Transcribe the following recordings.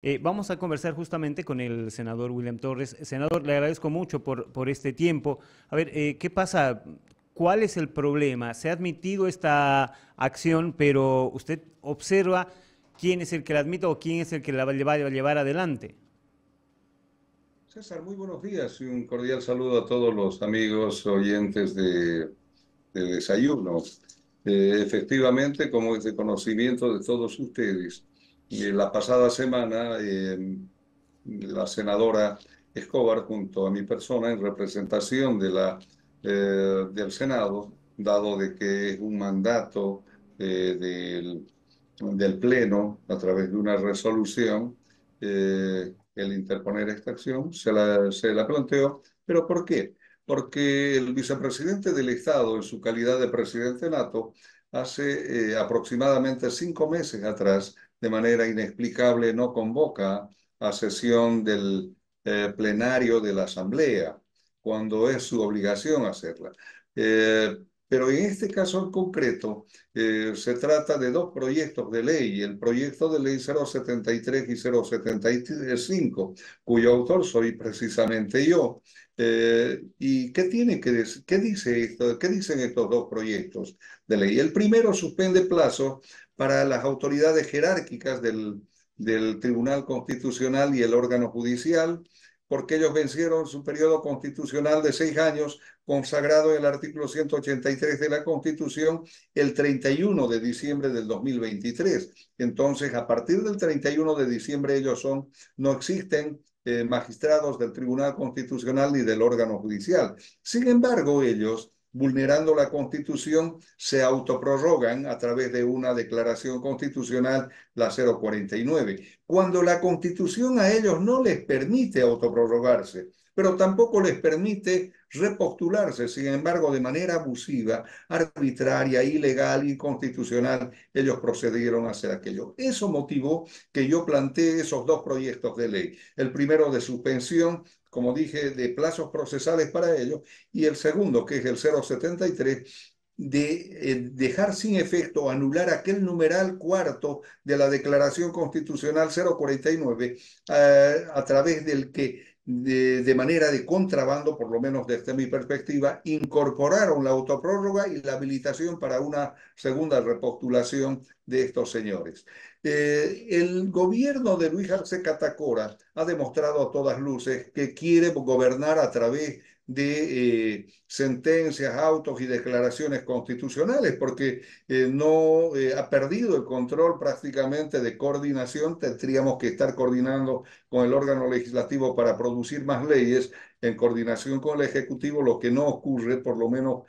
Eh, vamos a conversar justamente con el senador William Torres. Senador, le agradezco mucho por, por este tiempo. A ver, eh, ¿qué pasa? ¿Cuál es el problema? Se ha admitido esta acción, pero usted observa quién es el que la admite o quién es el que la va a llevar, adelante. César, muy buenos días y un cordial saludo a todos los amigos oyentes de, Desayuno. Eh, efectivamente, como es de conocimiento de todos ustedes, la pasada semana, em, la senadora Escobar, junto a mi persona, en representación de la, eh, del Senado, dado de que es un mandato eh, del, Pleno a través de una resolución, eh, el interponer esta acción, se la, se la planteó. ¿Pero por qué? Porque el vicepresidente del Estado, en su calidad de presidente nato, hace aproximadamente cinco meses atrás, de manera inexplicable no convoca a sesión del eh, plenario de la Asamblea, cuando es su obligación hacerla. Eh, pero en este caso en concreto eh, se trata de dos proyectos de ley, el proyecto de ley 073 y 075, cuyo autor soy precisamente yo. ¿Y qué, tiene que qué, dice qué dicen estos dos proyectos de ley? El primero suspende plazo para las autoridades jerárquicas del, Tribunal Constitucional y el órgano judicial, porque ellos vencieron su periodo constitucional de seis años, consagrado en el artículo 183 de la Constitución el 31 de diciembre del 2023. Entonces, a partir del 31 de diciembre ellos son, no existen eh, magistrados del Tribunal Constitucional ni del órgano judicial. Sin embargo, ellos vulnerando la Constitución, se autoprorrogan a través de una declaración constitucional, la 049. Cuando la Constitución a ellos no les permite autoprorrogarse, pero tampoco les permite repostularse, sin embargo, de manera abusiva, arbitraria, ilegal, inconstitucional, ellos procedieron a hacer aquello. Eso motivó que yo planteé esos dos proyectos de ley, el primero de suspensión como dije, de plazos procesales para ello, y el segundo, que es el 073, de eh, dejar sin efecto, anular aquel numeral cuarto de la Declaración Constitucional 049, eh, a través del que de, manera de contrabando, por lo menos desde mi perspectiva, incorporaron la autoprórroga y la habilitación para una segunda repostulación de estos señores. Eh, el gobierno de Luis Arce Catacora ha demostrado a todas luces que quiere gobernar a través de eh, sentencias, autos y declaraciones constitucionales, porque eh, no eh, ha perdido el control prácticamente de coordinación. Tendríamos que estar coordinando con el órgano legislativo para producir más leyes en coordinación con el Ejecutivo, lo que no ocurre, por lo menos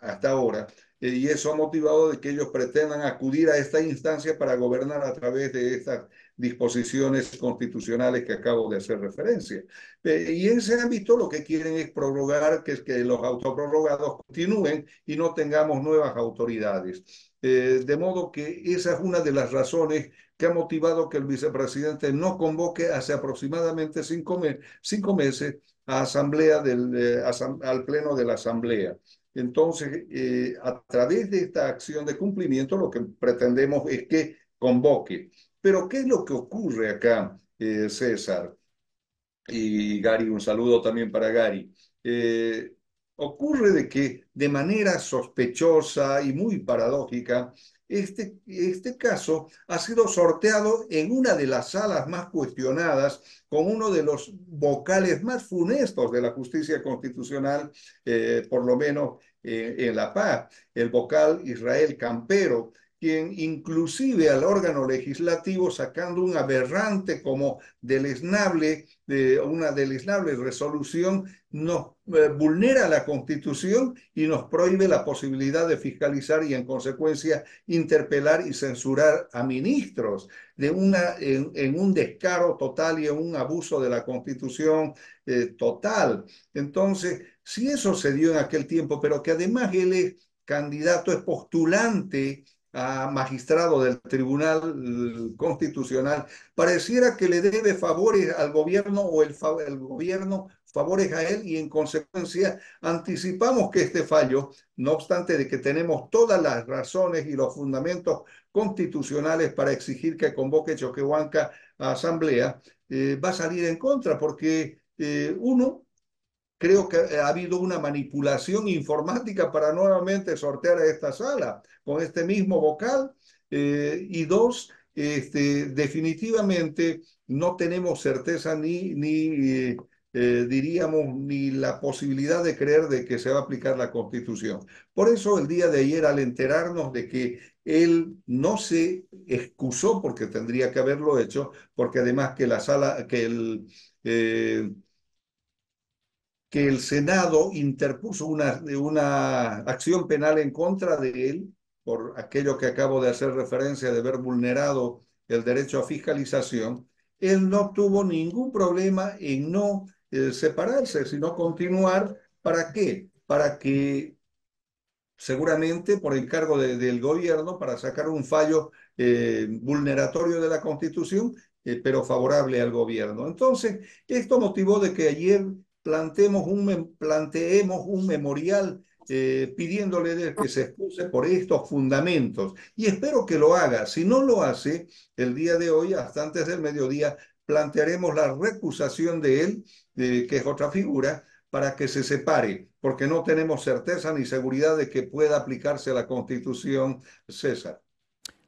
hasta ahora. Eh, y eso ha motivado de que ellos pretendan acudir a esta instancia para gobernar a través de estas disposiciones constitucionales que acabo de hacer referencia. Eh, y en ese ámbito lo que quieren es prorrogar que, que los autoprorrogados continúen y no tengamos nuevas autoridades. Eh, de modo que esa es una de las razones que ha motivado que el vicepresidente no convoque hace aproximadamente cinco, meses a asamblea del, al pleno de la asamblea. Entonces, eh, a través de esta acción de cumplimiento, lo que pretendemos es que convoque. Pero, ¿qué es lo que ocurre acá, eh, César? Y Gary, un saludo también para Gary. Eh, ocurre de que de manera sospechosa y muy paradójica, este, este caso ha sido sorteado en una de las salas más cuestionadas con uno de los vocales más funestos de la justicia constitucional, eh, por lo menos eh, en La Paz, el vocal Israel Campero, quien inclusive al órgano legislativo sacando un aberrante como de una deleznable resolución, nos eh, vulnera la constitución y nos prohíbe la posibilidad de fiscalizar y en consecuencia interpelar y censurar a ministros de en, un descaro total y en un abuso de la constitución eh, total. Entonces, si eso se dio en aquel tiempo, pero que además él es candidato, es postulante a magistrado del Tribunal Constitucional, pareciera que le debe favores al gobierno o el, gobierno favores a él y en consecuencia anticipamos que este fallo, no obstante de que tenemos todas las razones y los fundamentos constitucionales para exigir que convoque Choquehuanca a asamblea, eh, va a salir en contra porque eh, uno, creo que eh, ha habido una manipulación informática para nuevamente sortear a esta sala con este mismo vocal. Eh, y dos, este, definitivamente no tenemos certeza ni, ni eh, diríamos, ni la posibilidad de creer de que se va a aplicar la Constitución. Por eso el día de ayer, al enterarnos de que él no se excusó porque tendría que haberlo hecho, porque además que la sala, que el que el Senado interpuso una, una acción penal en contra de él por aquello que acabo de hacer referencia de haber vulnerado el derecho a fiscalización, él no tuvo ningún problema en no eh, separarse, sino continuar. ¿Para qué? Para que seguramente por encargo del gobierno, para sacar un fallo eh, vulneratorio de la Constitución, eh, pero favorable al gobierno. Entonces, esto motivó de que ayer un, planteemos un memorial eh, pidiéndole que se expuse por estos fundamentos. Y espero que lo haga. Si no lo hace, el día de hoy, hasta antes del mediodía, plantearemos la recusación de él, que es otra figura, para que se separe, porque no tenemos certeza ni seguridad de que pueda aplicarse la constitución César.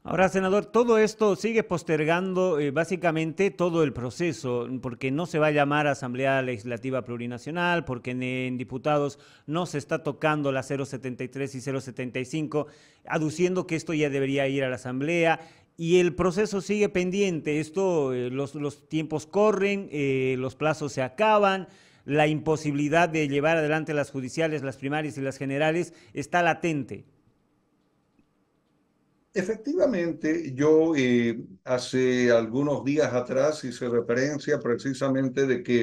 Ahora, senador, todo esto sigue postergando eh, básicamente todo el proceso, porque no se va a llamar a Asamblea Legislativa Plurinacional, porque en, diputados no se está tocando la 073 y 075, aduciendo que esto ya debería ir a la Asamblea. Y el proceso sigue pendiente, esto, eh, los, tiempos corren, eh, los plazos se acaban, la imposibilidad de llevar adelante las judiciales, las primarias y las generales está latente. Efectivamente, yo eh, hace algunos días atrás hice referencia precisamente de que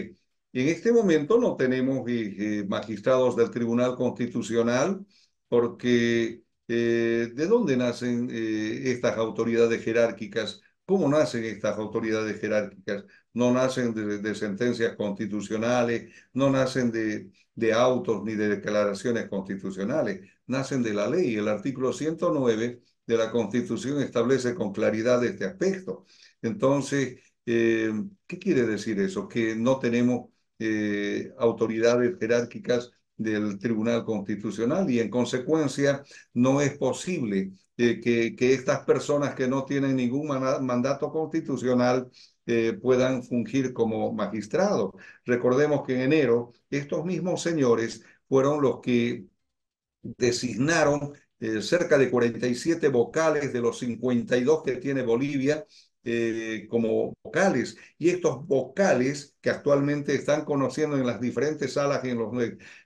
en este momento no tenemos eh, eh, magistrados del Tribunal Constitucional porque ¿de dónde nacen estas autoridades jerárquicas? ¿Cómo nacen estas autoridades jerárquicas? No nacen de, sentencias constitucionales, no nacen de, de autos ni de declaraciones constitucionales, nacen de la ley. El artículo 109 de la Constitución establece con claridad este aspecto. Entonces, eh, ¿qué quiere decir eso? Que no tenemos eh, autoridades jerárquicas del Tribunal Constitucional y en consecuencia no es posible eh, que, estas personas que no tienen ningún mandato constitucional puedan fungir como magistrados. Recordemos que en enero estos mismos señores fueron los que designaron eh, cerca de 47 vocales de los 52 que tiene Bolivia eh, como vocales. Y estos vocales que actualmente están conociendo en las diferentes salas en los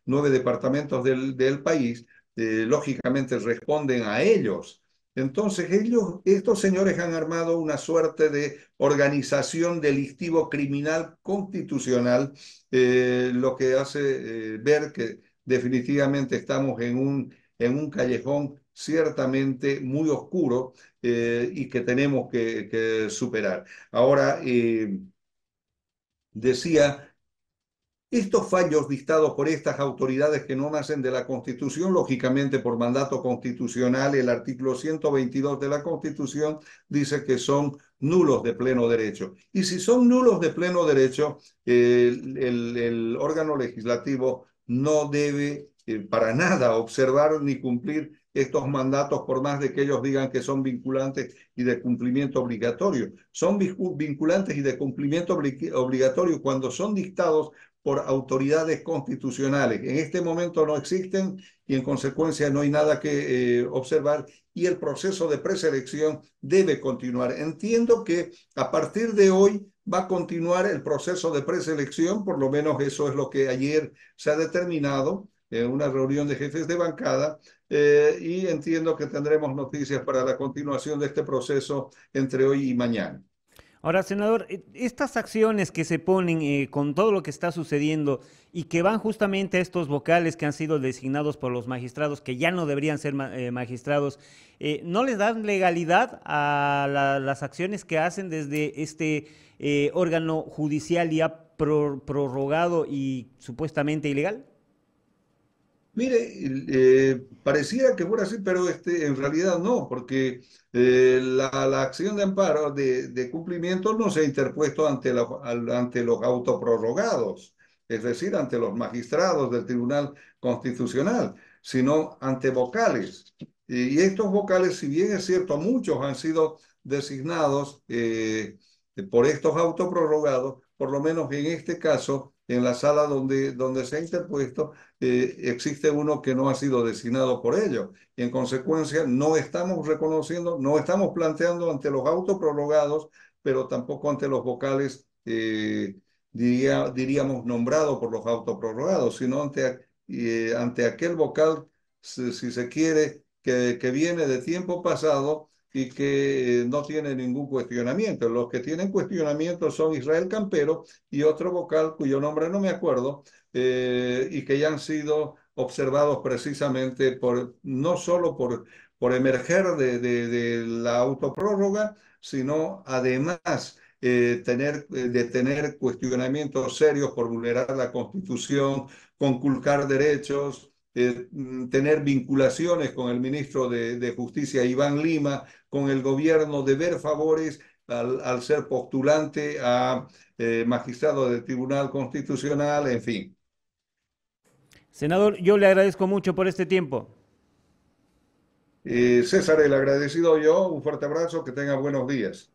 nueve, departamentos del, país, eh, lógicamente responden a ellos. Entonces ellos, estos señores han armado una suerte de organización delictivo criminal constitucional, lo que hace ver que definitivamente estamos en un en un callejón ciertamente muy oscuro eh, y que tenemos que, superar. Ahora, eh, decía, estos fallos dictados por estas autoridades que no nacen de la Constitución, lógicamente por mandato constitucional, el artículo 122 de la Constitución dice que son nulos de pleno derecho. Y si son nulos de pleno derecho, el órgano legislativo no debe eh, para nada observar ni cumplir estos mandatos por más de que ellos digan que son vinculantes y de cumplimiento obligatorio. Son vinculantes y de cumplimiento obligatorio cuando son dictados por autoridades constitucionales. En este momento no existen y en consecuencia no hay nada que eh, observar y el proceso de preselección debe continuar. Entiendo que a partir de hoy va a continuar el proceso de preselección, por lo menos eso es lo que ayer se ha determinado, en eh, una reunión de jefes de bancada eh, y entiendo que tendremos noticias para la continuación de este proceso entre hoy y mañana. Ahora, senador, eh, estas acciones que se ponen con todo lo que está sucediendo y que van justamente a estos vocales que han sido designados por los magistrados, que ya no deberían ser magistrados, ¿no les dan legalidad a las acciones que hacen desde este órgano judicial ya prorrogado y supuestamente ilegal? Mire, eh, pareciera que fuera así, pero este, en realidad no, porque eh, la, acción de amparo de, cumplimiento no se ha interpuesto ante, la, ante los autoprorrogados, es decir, ante los magistrados del Tribunal Constitucional, sino ante vocales. Y estos vocales, si bien es cierto, muchos han sido designados eh, por estos autoprorrogados, por lo menos en este caso en la sala donde, donde se ha interpuesto, eh, existe uno que no ha sido designado por ello. En consecuencia, no estamos reconociendo, no estamos planteando ante los autoprologados, pero tampoco ante los vocales, eh, diría, diríamos, nombrados por los autoprorrogados, sino ante, eh, ante aquel vocal, si, si se quiere, que, que viene de tiempo pasado y que no tiene ningún cuestionamiento. Los que tienen cuestionamiento son Israel Campero y otro vocal cuyo nombre no me acuerdo eh, y que ya han sido observados precisamente por, no solo por, por emerger de, de, la autoprórroga, sino además eh, tener, eh, de tener cuestionamientos serios por vulnerar la Constitución, conculcar derechos, eh, mm, tener vinculaciones con el ministro de, Justicia, Iván Lima, con el gobierno, de ver favores al, ser postulante a eh, magistrado del Tribunal Constitucional, en fin. Senador, yo le agradezco mucho por este tiempo. Eh, César, el agradecido yo, un fuerte abrazo, que tenga buenos días.